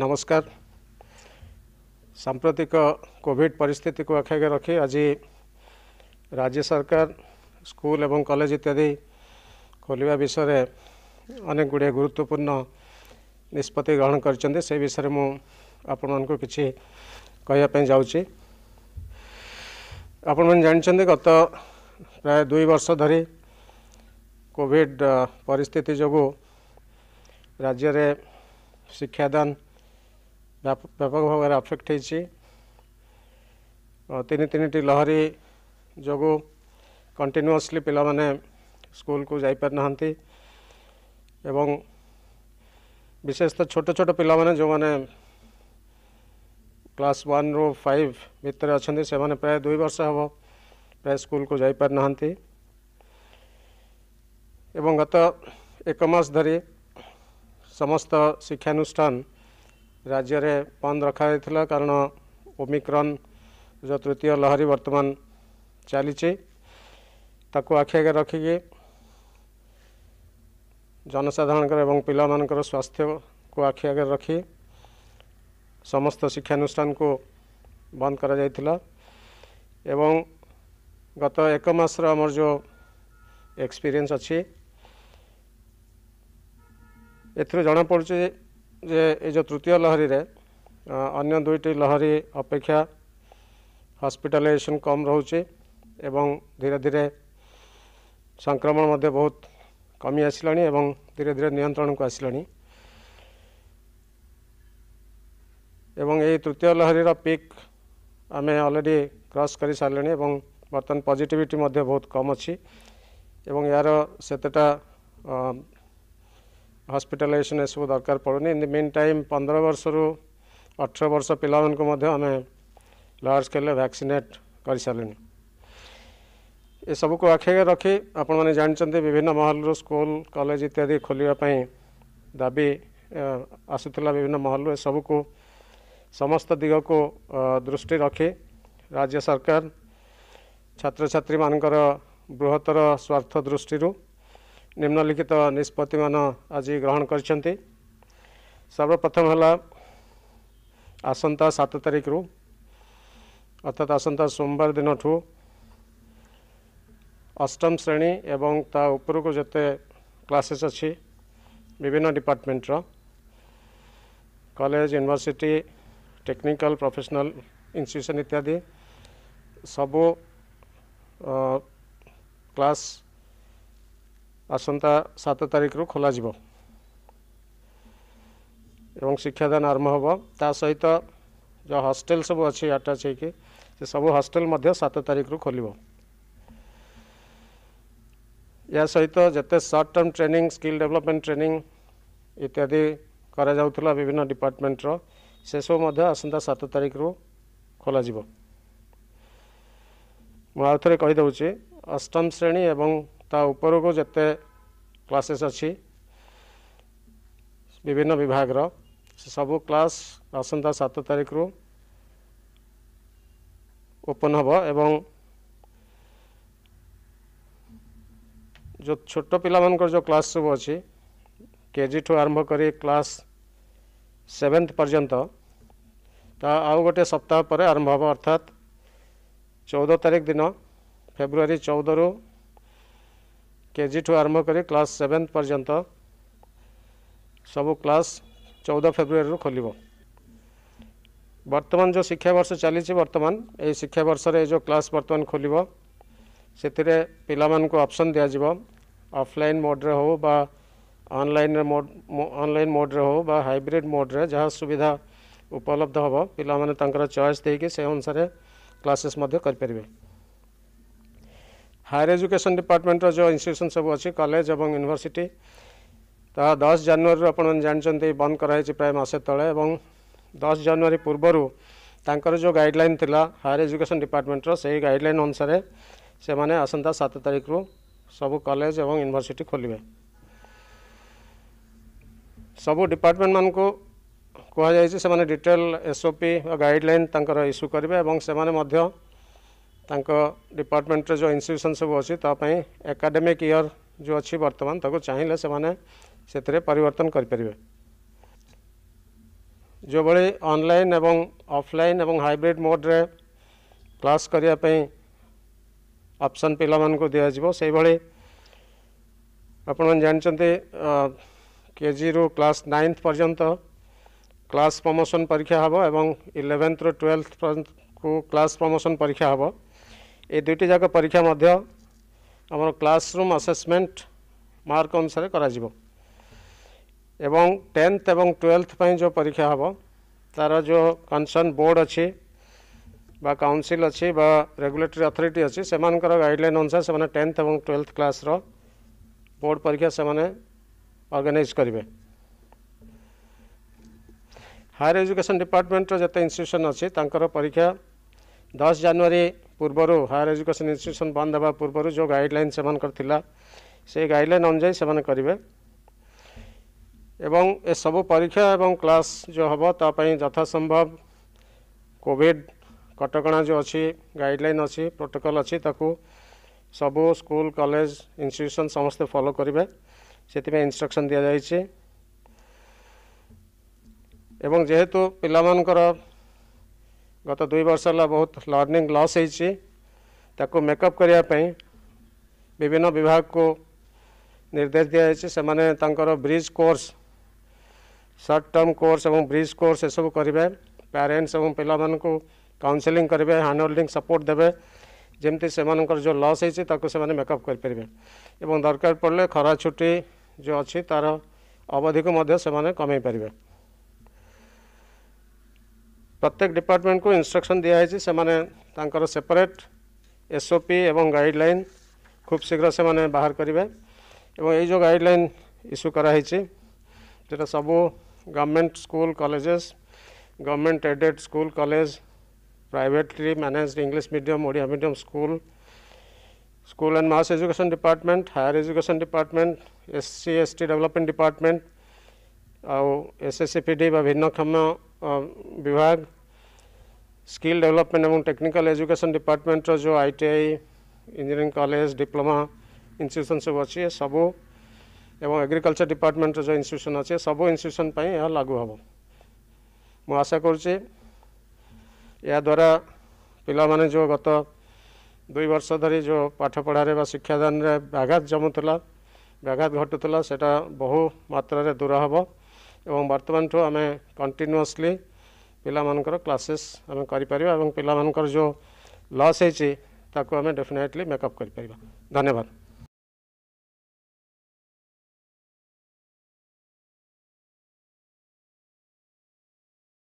नमस्कार सांप्रतिक कोविड परिस्थिति को आखिर रखी आज राज्य सरकार स्कूल एवं कॉलेज इत्यादि खोल विषय अनेक गुड़िया गुरुत्वपूर्ण निष्पत्ति ग्रहण कर विषय मुझे जानते गत प्राय दुई वर्ष धरी कोविड परिस्थिति जो राज्य शिक्षादान व्यापक भाव में अफेक्ट होनी तीन टी लहरी जो कंटिन्यूसली पाने स्कूल को जापार ना विशेषतः छोट छोट पाने जो मैंने क्लास वन रु फाइव भितर अच्छा से मैंने प्राय दुई वर्ष हम प्राय स्कूल को जापार ना गत एक मस धरी समस्त शिक्षानुष्ठान ରାଜ୍ୟରେ ବନ୍ଦ ରଖାଯାଇଥିଲା କାରଣ ଓମିକ୍ରନ୍ର ତୃତୀୟ ଲହରୀ ବର୍ତ୍ତମାନ ଚାଲିଛି ତାକୁ ଆଖି ଆଗରେ ରଖିକି ଜନସାଧାରଣଙ୍କର ଏବଂ ପିଲାମାନଙ୍କର ସ୍ୱାସ୍ଥ୍ୟକୁ ଆଖି ଆଗରେ ରଖି ସମସ୍ତ ଶିକ୍ଷାନୁଷ୍ଠାନକୁ ବନ୍ଦ କରାଯାଇଥିଲା ଏବଂ ଗତ ଏକ ମାସର ଆମର ଯେଉଁ ଏକ୍ସପିରିଏନ୍ସ ଅଛି ଏଥିରୁ ଜଣାପଡ଼ୁଛି ଯେ ଯେ ଏ ଯେଉଁ ତୃତୀୟ ଲହରୀରେ ଅନ୍ୟ ଦୁଇଟି ଲହରୀ ଅପେକ୍ଷା ହସ୍ପିଟାଲାଇଜେସନ୍ କମ୍ ରହୁଛି ଏବଂ ଧୀରେ ଧୀରେ ସଂକ୍ରମଣ ମଧ୍ୟ ବହୁତ କମି ଆସିଲାଣି ଏବଂ ଧୀରେ ଧୀରେ ନିୟନ୍ତ୍ରଣକୁ ଆସିଲାଣି ଏବଂ ଏହି ତୃତୀୟ ଲହରୀର ପିକ୍ ଆମେ ଅଲରେଡ଼ି କ୍ରସ୍ କରିସାରିଲେଣି ଏବଂ ବର୍ତ୍ତମାନ ପଜିଟିଭିଟି ମଧ୍ୟ ବହୁତ କମ୍ ଅଛି ଏବଂ ଏହାର ସେତେଟା ହସ୍ପିଟାଲାଇଜେସନ୍ ଏସବୁ ଦରକାର ପଡ଼ୁନି ଇନ୍ ଦି ମେନ୍ ଟାଇମ୍ ପନ୍ଦର ବର୍ଷରୁ ଅଠର ବର୍ଷ ପିଲାମାନଙ୍କୁ ମଧ୍ୟ ଆମେ ଲାର୍ଜ ସ୍କେଲ୍ରେ ଭ୍ୟାକ୍ସିନେଟ୍ କରିସାରିଲେଣି ଏସବୁକୁ ଆଖିରେ ରଖି ଆପଣମାନେ ଜାଣିଛନ୍ତି ବିଭିନ୍ନ ମହଲରୁ ସ୍କୁଲ କଲେଜ ଇତ୍ୟାଦି ଖୋଲିବା ପାଇଁ ଦାବି ଆସୁଥିଲା ବିଭିନ୍ନ ମହଲରୁ ଏସବୁକୁ ସମସ୍ତ ଦିଗକୁ ଦୃଷ୍ଟି ରଖି ରାଜ୍ୟ ସରକାର ଛାତ୍ରଛାତ୍ରୀମାନଙ୍କର ବୃହତ୍ତର ସ୍ୱାର୍ଥ ଦୃଷ୍ଟିରୁ ନିମ୍ନଲିଖିତ ନିଷ୍ପତ୍ତିମାନ ଆଜି ଗ୍ରହଣ କରିଛନ୍ତି ସର୍ବପ୍ରଥମ ହେଲା ଆସନ୍ତା ସାତ ତାରିଖରୁ ଅର୍ଥାତ୍ ଆସନ୍ତା ସୋମବାର ଦିନଠୁ ଅଷ୍ଟମ ଶ୍ରେଣୀ ଏବଂ ତା ଉପରକୁ ଯେତେ କ୍ଲାସେସ୍ ଅଛି ବିଭିନ୍ନ ଡିପାର୍ଟମେଣ୍ଟର college university technical professional institution ଇତ୍ୟାଦି ସବୁ କ୍ଲାସ୍ ଆସନ୍ତା ସାତ ତାରିଖରୁ ଖୋଲାଯିବ ଏବଂ ଶିକ୍ଷାଦାନ ଆରମ୍ଭ ହେବ ତା ସହିତ ଯେଉଁ ହଷ୍ଟେଲ୍ ସବୁ ଅଛି ଆଟାଚ୍ ହେଇକି ସେ ସବୁ ହଷ୍ଟେଲ ମଧ୍ୟ ସାତ ତାରିଖରୁ ଖୋଲିବ ଏହା ସହିତ ଯେତେ short term training skill development training ଇତ୍ୟାଦି କରାଯାଉଥିଲା ବିଭିନ୍ନ ଡିପାର୍ଟମେଣ୍ଟର ସେସବୁ ମଧ୍ୟ ଆସନ୍ତା ସାତ ତାରିଖରୁ ଖୋଲାଯିବ ମୁଁ ଆଉ ଥରେ କହିଦେଉଛି ଅଷ୍ଟମ ଶ୍ରେଣୀ ଏବଂ ତା ଉପରକୁ ଯେତେ କ୍ଲାସେସ୍ ଅଛି ବିଭିନ୍ନ ବିଭାଗର ସବୁ କ୍ଲାସ୍ ଆସନ୍ତା ସାତ ତାରିଖରୁ ଓପନ୍ ହେବ ଏବଂ ଯେଉଁ ଛୋଟ ପିଲାମାନଙ୍କର ଯେଉଁ କ୍ଲାସ୍ ସବୁ ଅଛି କେ ଜିଠୁ ଆରମ୍ଭ କରି କ୍ଲାସ୍ ସେଭେନ୍ଥ ପର୍ଯ୍ୟନ୍ତ ତା ଆଉ ଗୋଟିଏ ସପ୍ତାହ ପରେ ଆରମ୍ଭ ହେବ ଅର୍ଥାତ୍ ଚଉଦ ତାରିଖ ଦିନ ଫେବୃଆରୀ ଚଉଦରୁ के जी ठू आरंभ कर क्लास सेवेन्थ पर्यत सब क्लास चौदह फेब्रुआर खोल वर्तमान जो शिक्षा वर्ष चली वर्तमान ये शिक्षा वर्ष जो क्लास बर्तमान खोल से पा मान अपसन दिज्व अफलाइन मोड्रे होनलाइन अनल मोड्रे हो हाइब्रिड मोड्रे जहाँ सुविधा उपलब्ध हे पाने चयस देक से अनुसार क्लासेस करें हायर एजुकेशन डिपार्टमेंटर जो इन्यूशन सब अच्छी कॉलेज और यूनिवर्सिटी ता दस जानुआरी आप जानते बंद कराई प्राय मसे तले और दस जानुरी पूर्वर तर जो गाइडलाइन थी हायर एजुकेशन डिपार्टमेंटर से गाइडलाइन अनुसार से मैंने आसंता सात तारीख रु सब कॉलेज और यूनिवर्सिटी खोलेंगे सब डिपार्टमेंट मान को कहुई से डिटेल एसओपी गाइडलाइन इश्यू करेंगे और से डिपार्टमेंट जो इन्यूशन सब अच्छी तो एकाडेमिक इयर जो अच्छी वर्तमान तक चाहिए से माने से परिवर्तन करें जो भाई ऑनलाइन एवं ऑफलाइन एवं हाइब्रिड मोड्रे क्लास करिया करने ऑप्शन पिला को दिजाई आप जानते के जि रु क्लास नाइन्थ पर्यंत क्लास प्रमोशन परीक्षा हम एवं इलेवेन्थ रु ट्वेल्थ को क्लास प्रमोशन परीक्षा हाँ এই দুইটি যাক পরীক্ষা মধ্যে আমার ক্লাসরুম আসেসমেন্ট মার্ক অনুসারে করা যাব এবং টেন্থ এবং টুয়েলথ পাই যে পরীক্ষা হব তার যে কনসর্ন বোর্ড অছি বা কাউন্সিল অছি বা রেগুলেটরি অথরিটি অছি সেমানকর গাইডলাইন অনুসারে সেমানে টেন্থ এবং টুয়েলথ ক্লাসর বোর্ড পরীক্ষা সেমানে অর্গানাইজ করবে হায়ার এজুকেশন ডিপার্টমেন্টর যেতে ইনস্টিট্ୟୁସନ୍ ଅଛି ତାଙ୍କର ପରୀକ୍ଷା ଦଶ ଜାନୁଆରୀ পূর্বর হায়ার এজুকেশন ইনস্টিটিউশন বন্ধ ହେବା ପୂର୍ବରୁ যে গাইডলাইন ସେମାନଙ୍କର সেই গাইডলাইন অনুযায়ী সে করবে এবং এসব পরীক্ষা এবং ক্লাস যে হব তাপাই যথাসম্ভব কোভিড কটকা যে অাইডলাইন অোটোকল অছি স্কুল কলেজ ইনস্টিট্যুশন সমস্ত ফলো করবে সেপাই ইনস্ট্রকশন দিয়ে যাই এবং যেহেতু পিলা মানুষ गत दुई वर्ष बहुत लर्णिंग लस होती मेकअप करने विभिन्न विभाग को निर्देश दिया दिखाई से माने bridge course short term course एवं ब्रिज कोर्स ये सब करेंगे प्यारेन्ट्स और पिला काउनसेली करेंगे हैंड होल्डिंग सपोर्ट देवे जमी से जो लस होने मेकअप और दरकार पड़े खरा छुट्टी जो अच्छी तार अवधि को कमे पारे প্রত্যেক ডিপার্টমেন্টকে ইনস্ট্রকশন দিয়া হয়েছে সেমানে তাঁকর সেপারেট এসওপি এবং গাইডলাইন খুব শীঘ্র সেমানে বাহার করবে এবং এই যে গাইডলাইন ইস্যু করা হয়েছে যেটা সবু government school colleges government aided school college privately managed English medium Odia medium school school and mass education department higher education department SC ST development department ଆଉ ଏସ୍ ଏସ୍ ପି ଡ଼ି ବା ଭିନ୍ନକ୍ଷମ ବିଭାଗ skill development ଏବଂ technical education ଡିପାର୍ଟମେଣ୍ଟର ଯେଉଁ I T I engineering college diploma institution ସବୁ ଅଛି ସବୁ ଏବଂ ଏଗ୍ରିକଲଚର ଡିପାର୍ଟମେଣ୍ଟର ଯେଉଁ ଇନଷ୍ଟିଟ୍ୟୁସନ୍ ଅଛି ସବୁ ଇନଷ୍ଟିଟ୍ୟୁସନ୍ ପାଇଁ ଏହା ଲାଗୁ ହେବ ମୁଁ ଆଶା କରୁଛି ଏହାଦ୍ୱାରା ପିଲାମାନେ ଯେଉଁ ଗତ ଦୁଇ ବର୍ଷ ଧରି ଯେଉଁ ପାଠପଢ଼ାରେ ବା ଶିକ୍ଷାଦାନରେ ବ୍ୟାଘାତ ଜମୁଥିଲା ବ୍ୟାଘାତ ଘଟୁଥିଲା ସେଇଟା ବହୁ ମାତ୍ରାରେ ଦୂର ହେବ এবং বর্তমানঠু আমি কন্টিনিউসলি ପିଲାମାନଙ୍କର କ୍ଲାସେସ୍ ଆମେ କରିପାରିବା ଏବଂ ପିଲାମାନଙ୍କର ଯେଉଁ ଲସ୍ ହେଇଛି ତାକୁ ଆମେ ଡେଫିନେଟଲି ମେକଅପ୍ କରିପାରିବା ଧନ୍ୟବାଦ